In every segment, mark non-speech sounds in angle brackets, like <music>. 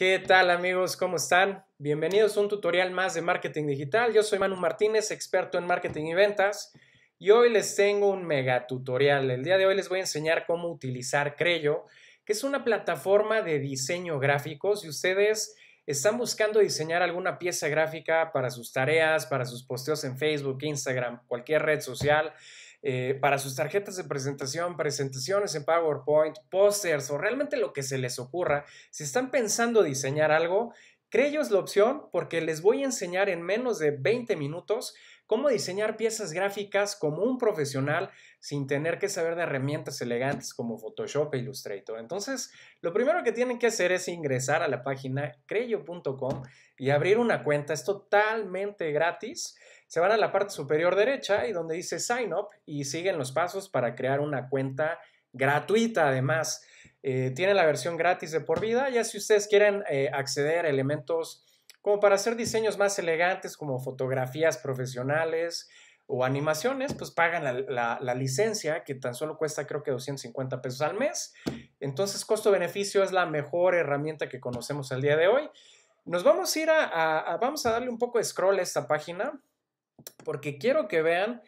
¿Qué tal amigos? ¿Cómo están? Bienvenidos a un tutorial más de marketing digital. Yo soy Manu Martínez, experto en marketing y ventas, y hoy les tengo un mega tutorial. El día de hoy les voy a enseñar cómo utilizar Creyo, que es una plataforma de diseño gráfico. Si ustedes están buscando diseñar alguna pieza gráfica para sus tareas, para sus posteos en Facebook, Instagram, cualquier red social, eh, para sus tarjetas de presentación, presentaciones en PowerPoint, pósters o realmente lo que se les ocurra. Si están pensando diseñar algo, es la opción porque les voy a enseñar en menos de 20 minutos cómo diseñar piezas gráficas como un profesional sin tener que saber de herramientas elegantes como Photoshop e Illustrator. Entonces, lo primero que tienen que hacer es ingresar a la página creyo.com y abrir una cuenta. Es totalmente gratis se van a la parte superior derecha y donde dice Sign Up y siguen los pasos para crear una cuenta gratuita además. Eh, tiene la versión gratis de por vida. Ya si ustedes quieren eh, acceder a elementos como para hacer diseños más elegantes, como fotografías profesionales o animaciones, pues pagan la, licencia que tan solo cuesta creo que 250 pesos al mes. Entonces costo-beneficio es la mejor herramienta que conocemos al día de hoy. Nos vamos a ir a vamos a darle un poco de scroll a esta página porque quiero que vean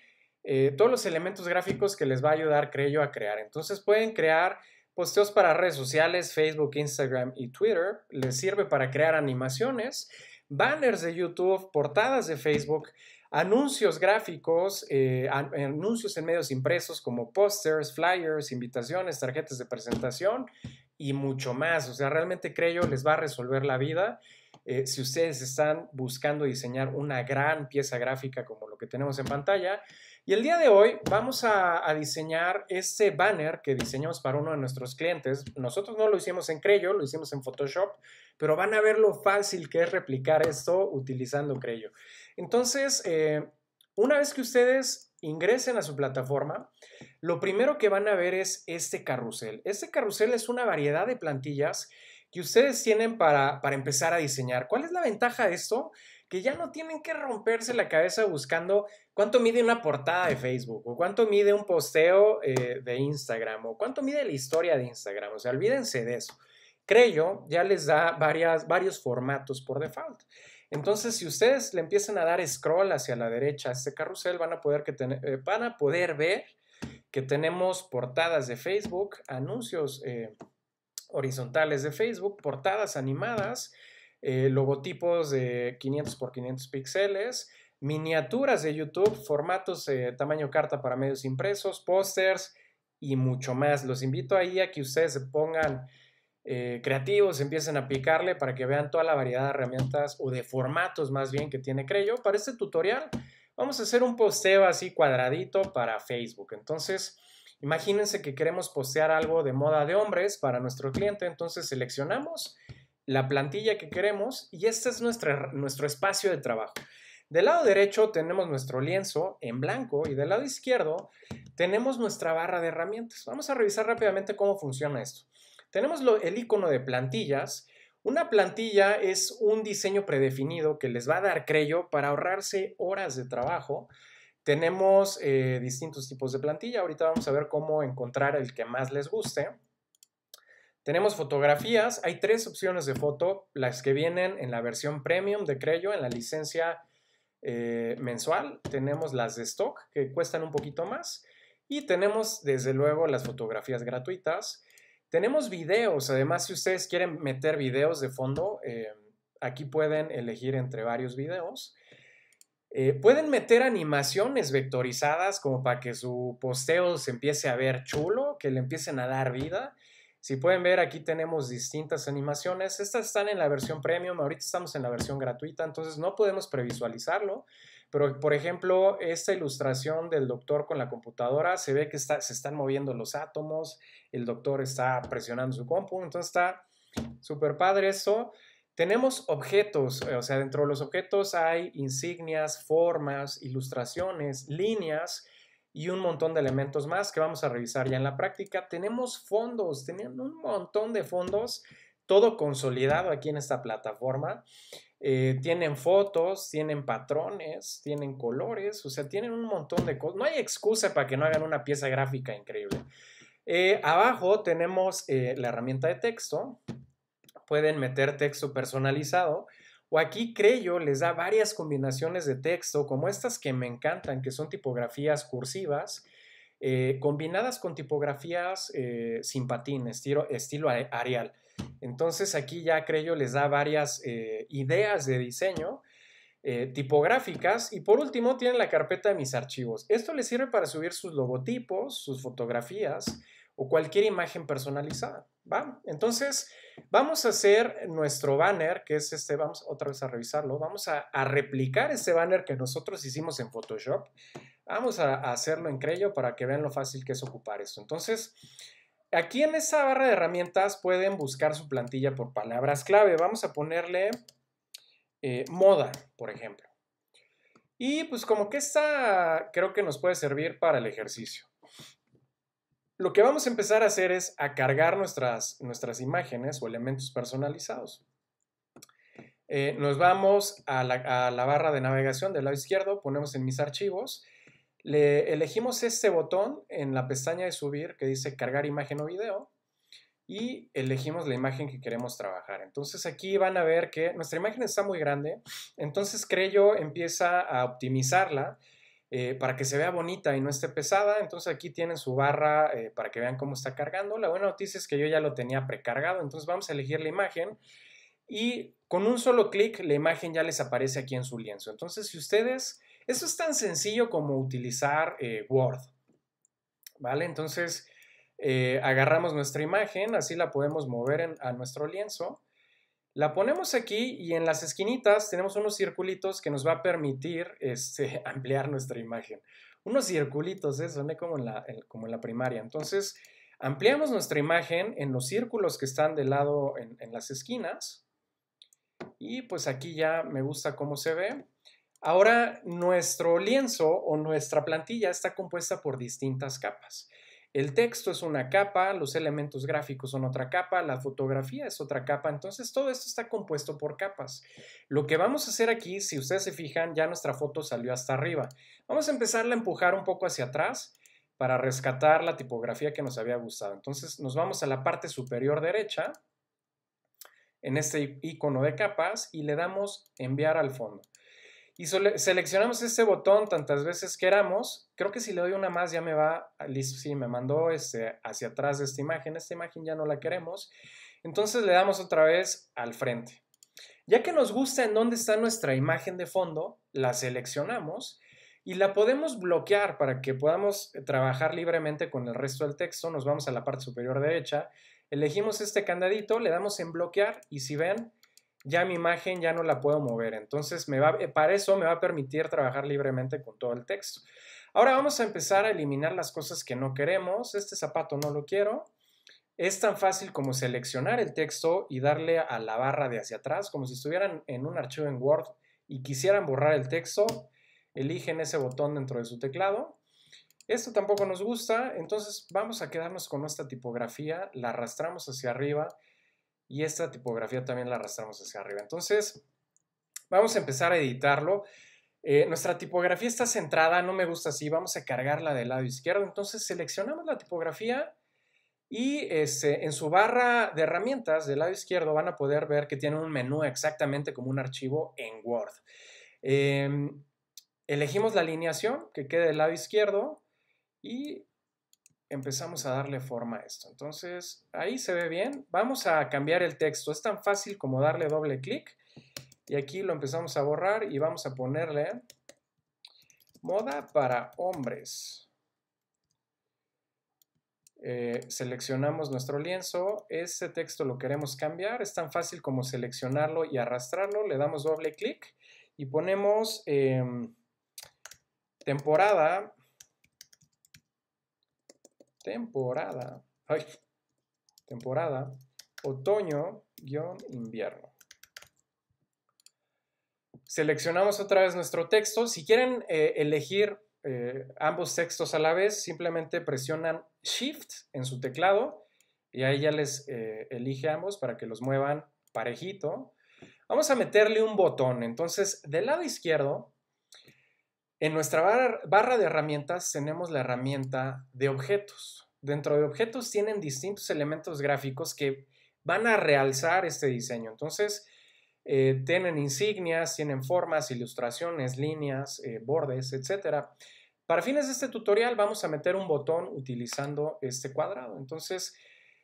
eh, todos los elementos gráficos que les va a ayudar, creo a crear. Entonces pueden crear posteos para redes sociales, Facebook, Instagram y Twitter. Les sirve para crear animaciones, banners de YouTube, portadas de Facebook, anuncios gráficos, eh, anuncios en medios impresos como posters, flyers, invitaciones, tarjetas de presentación y mucho más. O sea, realmente creo les va a resolver la vida. Eh, si ustedes están buscando diseñar una gran pieza gráfica como lo que tenemos en pantalla. Y el día de hoy vamos a, diseñar este banner que diseñamos para uno de nuestros clientes. Nosotros no lo hicimos en Crello, lo hicimos en Photoshop, pero van a ver lo fácil que es replicar esto utilizando Crello. Entonces, eh, una vez que ustedes ingresen a su plataforma, lo primero que van a ver es este carrusel. Este carrusel es una variedad de plantillas que ustedes tienen para, para empezar a diseñar. ¿Cuál es la ventaja de esto? que ya no tienen que romperse la cabeza buscando cuánto mide una portada de Facebook o cuánto mide un posteo eh, de Instagram o cuánto mide la historia de Instagram. O sea, olvídense de eso. Creo ya les da varias, varios formatos por default. Entonces, si ustedes le empiezan a dar scroll hacia la derecha a este carrusel, van a poder, que eh, van a poder ver que tenemos portadas de Facebook, anuncios. Eh, horizontales de Facebook, portadas animadas, eh, logotipos de 500 por 500 píxeles, miniaturas de YouTube, formatos de tamaño carta para medios impresos, pósters y mucho más. Los invito ahí a que ustedes se pongan eh, creativos, empiecen a aplicarle para que vean toda la variedad de herramientas o de formatos más bien que tiene Creyo. Para este tutorial vamos a hacer un posteo así cuadradito para Facebook. Entonces, Imagínense que queremos postear algo de moda de hombres para nuestro cliente, entonces seleccionamos la plantilla que queremos y este es nuestro espacio de trabajo. Del lado derecho tenemos nuestro lienzo en blanco y del lado izquierdo tenemos nuestra barra de herramientas. Vamos a revisar rápidamente cómo funciona esto. Tenemos el icono de plantillas. Una plantilla es un diseño predefinido que les va a dar crello para ahorrarse horas de trabajo tenemos eh, distintos tipos de plantilla. Ahorita vamos a ver cómo encontrar el que más les guste. Tenemos fotografías. Hay tres opciones de foto, las que vienen en la versión premium de Crello, en la licencia eh, mensual. Tenemos las de stock, que cuestan un poquito más. Y tenemos, desde luego, las fotografías gratuitas. Tenemos videos. Además, si ustedes quieren meter videos de fondo, eh, aquí pueden elegir entre varios videos. Eh, pueden meter animaciones vectorizadas como para que su posteo se empiece a ver chulo, que le empiecen a dar vida. Si pueden ver, aquí tenemos distintas animaciones. Estas están en la versión premium, ahorita estamos en la versión gratuita, entonces no podemos previsualizarlo. Pero, por ejemplo, esta ilustración del doctor con la computadora, se ve que se están moviendo los átomos, el doctor está presionando su compu, entonces está súper padre esto. Tenemos objetos, eh, o sea, dentro de los objetos hay insignias, formas, ilustraciones, líneas y un montón de elementos más que vamos a revisar ya en la práctica. Tenemos fondos, tienen un montón de fondos, todo consolidado aquí en esta plataforma. Eh, tienen fotos, tienen patrones, tienen colores, o sea, tienen un montón de cosas. No hay excusa para que no hagan una pieza gráfica increíble. Eh, abajo tenemos la herramienta de texto, pueden meter texto personalizado. O aquí creo les da varias combinaciones de texto, como estas que me encantan, que son tipografías cursivas, eh, combinadas con tipografías eh, sin patín, estilo, Arial. Entonces aquí ya creo les da varias eh, ideas de diseño eh, tipográficas y por último tienen la carpeta de mis archivos. Esto les sirve para subir sus logotipos, sus fotografías, o cualquier imagen personalizada. ¿va? Entonces, vamos a hacer nuestro banner, que es este, vamos otra vez a revisarlo, vamos a, replicar este banner que nosotros hicimos en Photoshop. Vamos a, hacerlo en Crello para que vean lo fácil que es ocupar esto. Entonces, aquí en esa barra de herramientas pueden buscar su plantilla por palabras clave. Vamos a ponerle eh, moda, por ejemplo. Y pues como que esta creo que nos puede servir para el ejercicio. Lo que vamos a empezar a hacer es a cargar nuestras, nuestras imágenes o elementos personalizados. Eh, nos vamos a la, barra de navegación del lado izquierdo, ponemos en mis archivos, elegimos este botón en la pestaña de subir que dice cargar imagen o video y elegimos la imagen que queremos trabajar. Entonces aquí van a ver que nuestra imagen está muy grande, entonces Creo empieza a optimizarla eh, para que se vea bonita y no esté pesada. Entonces aquí tienen su barra eh, para que vean cómo está cargando. La buena noticia es que yo ya lo tenía precargado, entonces vamos a elegir la imagen y con un solo clic la imagen ya les aparece aquí en su lienzo. Entonces si ustedes, eso es tan sencillo como utilizar eh, Word, ¿vale? Entonces agarramos nuestra imagen, así la podemos mover a nuestro lienzo la ponemos aquí y en las esquinitas tenemos unos circulitos que nos va a permitir este, <laughs> ampliar nuestra imagen. Unos circulitos, ¿eh? soné como en, la, primaria. Entonces, ampliamos nuestra imagen en los círculos que están de lado en las esquinas. Y pues aquí ya me gusta cómo se ve. Ahora, nuestro lienzo o nuestra plantilla está compuesta por distintas capas. El texto es una capa, los elementos gráficos son otra capa, la fotografía es otra capa, entonces todo esto está compuesto por capas. Lo que vamos a hacer aquí, si ustedes se fijan, ya nuestra foto salió hasta arriba. Vamos a empezar a empujar un poco hacia atrás para rescatar la tipografía que nos había gustado. Entonces nos vamos a la parte superior derecha, en este icono de capas, y le damos enviar al fondo y seleccionamos este botón tantas veces queramos. Creo que si le doy una más ya me va, ah, listo, sí, me mandó este, hacia atrás de esta imagen. Esta imagen ya no la queremos. Entonces le damos otra vez al frente. Ya que nos gusta en dónde está nuestra imagen de fondo, la seleccionamos y la podemos bloquear para que podamos eh, trabajar libremente con el resto del texto. Nos vamos a la parte superior derecha, elegimos este candadito, le damos en bloquear y si ven, ya mi imagen ya no la puedo mover. Entonces, me va, eh, para eso me va a permitir trabajar libremente con todo el texto. Ahora vamos a empezar a eliminar las cosas que no queremos. Este zapato no lo quiero. Es tan fácil como seleccionar el texto y darle a la barra de hacia atrás, como si estuvieran en un archivo en Word y quisieran borrar el texto. Eligen ese botón dentro de su teclado. Esto tampoco nos gusta, entonces vamos a quedarnos con nuestra tipografía, la arrastramos hacia arriba y esta tipografía también la arrastramos hacia arriba. Entonces, vamos a empezar a editarlo. Eh, nuestra tipografía está centrada, no me gusta así, vamos a cargarla del lado izquierdo. Entonces seleccionamos la tipografía y este, en su barra de herramientas del lado izquierdo van a poder ver que tiene un menú exactamente como un archivo en Word. Em, elegimos la alineación que quede del lado izquierdo y empezamos a darle forma a esto. Entonces, ahí se ve bien. Vamos a cambiar el texto. Es tan fácil como darle doble clic. Y aquí lo empezamos a borrar y vamos a ponerle moda para hombres. Eh, seleccionamos nuestro lienzo, ese texto lo queremos cambiar, es tan fácil como seleccionarlo y arrastrarlo, le damos doble clic y ponemos em, temporada temporada, ay, temporada, otoño-invierno. Seleccionamos otra vez nuestro texto. Si quieren eh, elegir eh, ambos textos a la vez, simplemente presionan Shift en su teclado y ahí ya les eh, elige ambos para que los muevan parejito. Vamos a meterle un botón. Entonces, del lado izquierdo en nuestra barra de herramientas tenemos la herramienta de objetos. Dentro de objetos tienen distintos elementos gráficos que van a realzar este diseño. Entonces, eh, tienen insignias, tienen formas, ilustraciones, líneas, eh, bordes, etc. Para fines de este tutorial vamos a meter un botón utilizando este cuadrado. Entonces,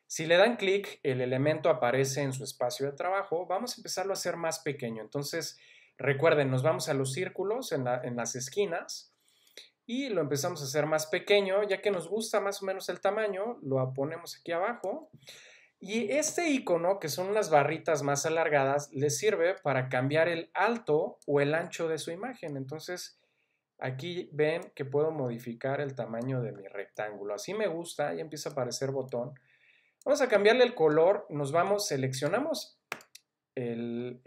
si le dan clic, el elemento aparece en su espacio de trabajo. Vamos a empezarlo a hacer más pequeño. Entonces, Recuerden, nos vamos a los círculos en, las esquinas y lo empezamos a hacer más pequeño, ya que nos gusta más o menos el tamaño, lo ponemos aquí abajo. Y este icono, que son las barritas más alargadas, les sirve para cambiar el alto o el ancho de su imagen. Entonces, aquí ven que puedo modificar el tamaño de mi rectángulo. Así me gusta, ya empieza a aparecer botón. Vamos a cambiarle el color, nos vamos, seleccionamos el,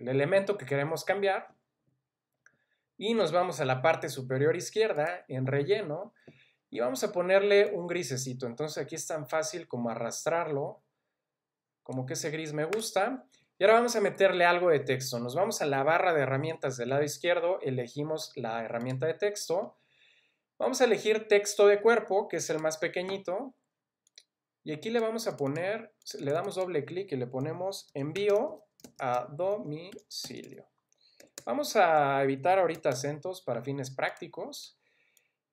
elemento que queremos cambiar y nos vamos a la parte superior izquierda en relleno y vamos a ponerle un grisecito. Entonces aquí es tan fácil como arrastrarlo, como que ese gris me gusta. Y ahora vamos a meterle algo de texto. Nos vamos a la barra de herramientas del lado izquierdo, elegimos la herramienta de texto. Vamos a elegir texto de cuerpo, que es el más pequeñito. Y aquí le vamos a poner, le damos doble clic y le ponemos envío a domicilio. Vamos a evitar ahorita acentos para fines prácticos.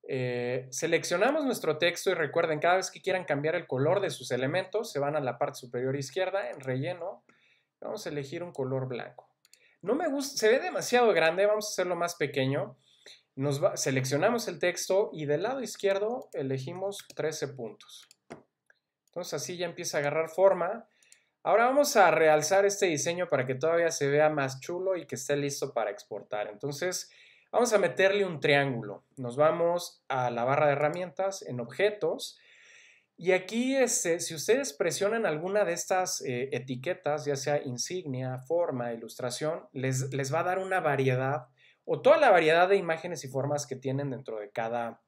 Eh, seleccionamos nuestro texto y recuerden, cada vez que quieran cambiar el color de sus elementos, se van a la parte superior izquierda, en relleno, vamos a elegir un color blanco. No me gusta, se ve demasiado grande, vamos a hacerlo más pequeño. Nos seleccionamos el texto y del lado izquierdo elegimos 13 puntos. Entonces así ya empieza a agarrar forma. Ahora vamos a realzar este diseño para que todavía se vea más chulo y que esté listo para exportar. Entonces vamos a meterle un triángulo. Nos vamos a la barra de herramientas en objetos. Y aquí, este, si ustedes presionan alguna de estas eh, etiquetas, ya sea insignia, forma, ilustración, les, les va a dar una variedad o toda la variedad de imágenes y formas que tienen dentro de cada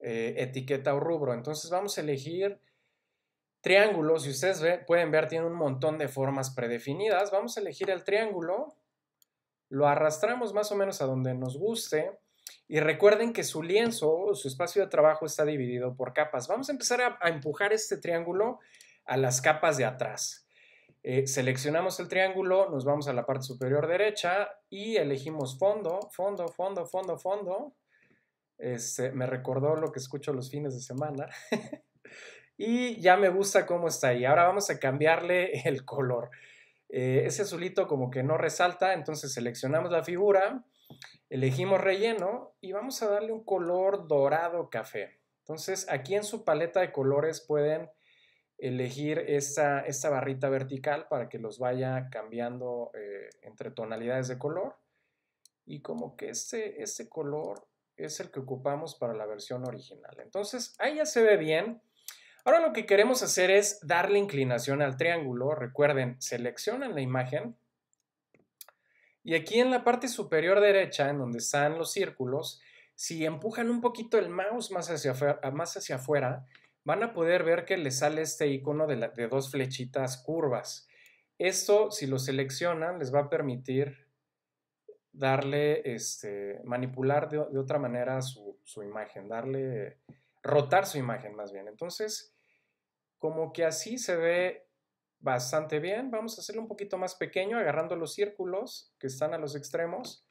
eh, etiqueta o rubro. Entonces vamos a elegir triángulo. Si ustedes pueden ver, tiene un montón de formas predefinidas. Vamos a elegir el triángulo. Lo arrastramos más o menos a donde nos guste. Y recuerden que su lienzo, su espacio de trabajo está dividido por capas. Vamos a empezar a, empujar este triángulo a las capas de atrás. Eh, seleccionamos el triángulo, nos vamos a la parte superior derecha y elegimos fondo, fondo, fondo, fondo, fondo. Este, me recordó lo que escucho los fines de semana. <laughs> y ya me gusta cómo está ahí. Ahora vamos a cambiarle <laughs> el color. Eh, ese azulito como que no resalta, entonces seleccionamos la figura, elegimos relleno y vamos a darle un color dorado café. Entonces aquí en su paleta de colores pueden elegir esta, esta barrita vertical para que los vaya cambiando eh, entre tonalidades de color. Y como que este, este color es el que ocupamos para la versión original. Entonces, ahí ya se ve bien. Ahora lo que queremos hacer es darle inclinación al triángulo. Recuerden, seleccionan la imagen. Y aquí en la parte superior derecha, en donde están los círculos, si empujan un poquito el mouse más hacia, más hacia afuera, van a poder ver que les sale este icono de, de dos flechitas curvas. Esto, si lo seleccionan, les va a permitir darle, este, manipular de, otra manera su, imagen, darle, rotar su imagen más bien. Entonces, como que así se ve bastante bien. Vamos a hacerlo un poquito más pequeño, agarrando los círculos que están a los extremos.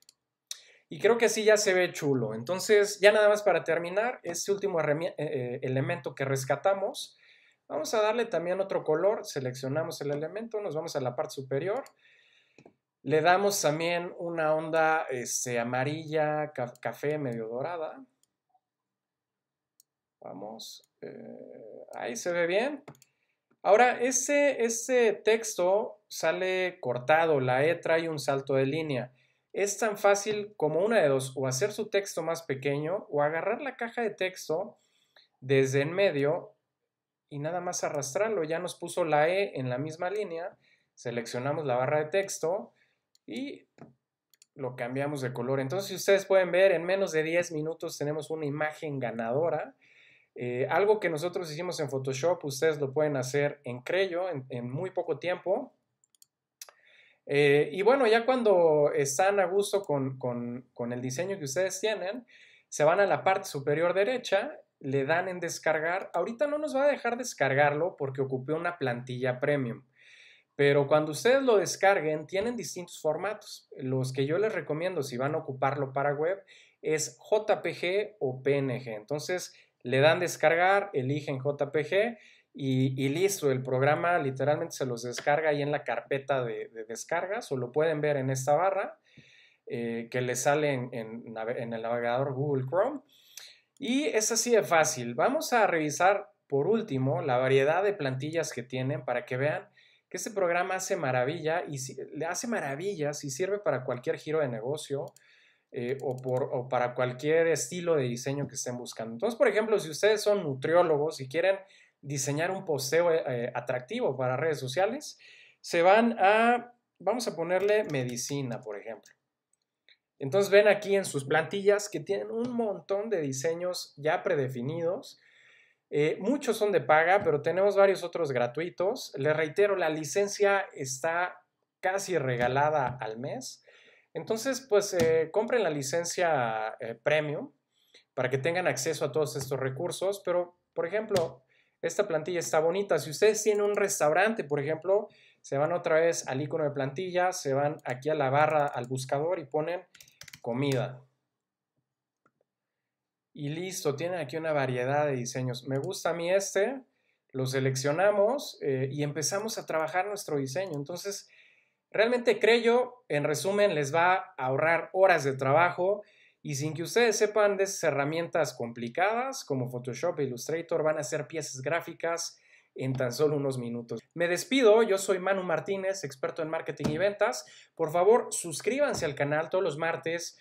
Y creo que así ya se ve chulo. Entonces, ya nada más para terminar, este último eh, elemento que rescatamos, vamos a darle también otro color. Seleccionamos el elemento, nos vamos a la parte superior le damos también una onda este, amarilla, café medio dorada. Vamos, eh, ahí se ve bien. Ahora, ese, ese texto sale cortado, la E trae un salto de línea. Es tan fácil como una de dos, o hacer su texto más pequeño, o agarrar la caja de texto desde en medio y nada más arrastrarlo. Ya nos puso la E en la misma línea, seleccionamos la barra de texto y lo cambiamos de color. Entonces, ustedes pueden ver, en menos de 10 minutos tenemos una imagen ganadora. Eh, algo que nosotros hicimos en Photoshop, ustedes lo pueden hacer en Crello en, muy poco tiempo. Eh, y bueno, ya cuando están a gusto con, con el diseño que ustedes tienen, se van a la parte superior derecha, le dan en descargar. Ahorita no nos va a dejar descargarlo porque ocupé una plantilla premium. Pero cuando ustedes lo descarguen, tienen distintos formatos. Los que yo les recomiendo, si van a ocuparlo para web, es JPG o PNG. Entonces, le dan descargar, eligen JPG y, listo. El programa literalmente se los descarga ahí en la carpeta de, descargas o lo pueden ver en esta barra eh, que les sale en el navegador Google Chrome. Y es así de fácil. Vamos a revisar por último la variedad de plantillas que tienen para que vean que este programa hace maravilla y le hace maravillas y sirve para cualquier giro de negocio eh, o, por, para cualquier estilo de diseño que estén buscando. Entonces, por ejemplo, si ustedes son nutriólogos y quieren diseñar un posteo eh, eh, atractivo para redes sociales, se van a, vamos a ponerle medicina, por ejemplo. Entonces ven aquí en sus plantillas que tienen un montón de diseños ya predefinidos eh, muchos son de paga, pero tenemos varios otros gratuitos. Les reitero, la licencia está casi regalada al mes. Entonces, pues eh, compren la licencia eh, premium para que tengan acceso a todos estos recursos. Pero, por ejemplo, esta plantilla está bonita. Si ustedes tienen un restaurante, por ejemplo, se van otra vez al icono de plantilla, se van aquí a la barra, al buscador y ponen comida y listo, tienen aquí una variedad de diseños. Me gusta a mí este, lo seleccionamos eh, y empezamos a trabajar nuestro diseño. Entonces, realmente creo, en resumen, les va a ahorrar horas de trabajo y sin que ustedes sepan de esas herramientas complicadas como Photoshop e Illustrator, van a hacer piezas gráficas en tan solo unos minutos. Me despido, yo soy Manu Martínez, experto en marketing y ventas. Por favor, suscríbanse al canal todos los martes.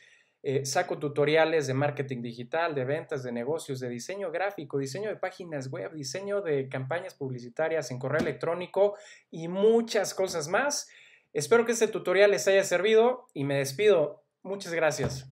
Eh, saco tutoriales de marketing digital, de ventas, de negocios, de diseño gráfico, diseño de páginas web, diseño de campañas publicitarias en correo electrónico y muchas cosas más. Espero que este tutorial les haya servido y me despido. Muchas gracias.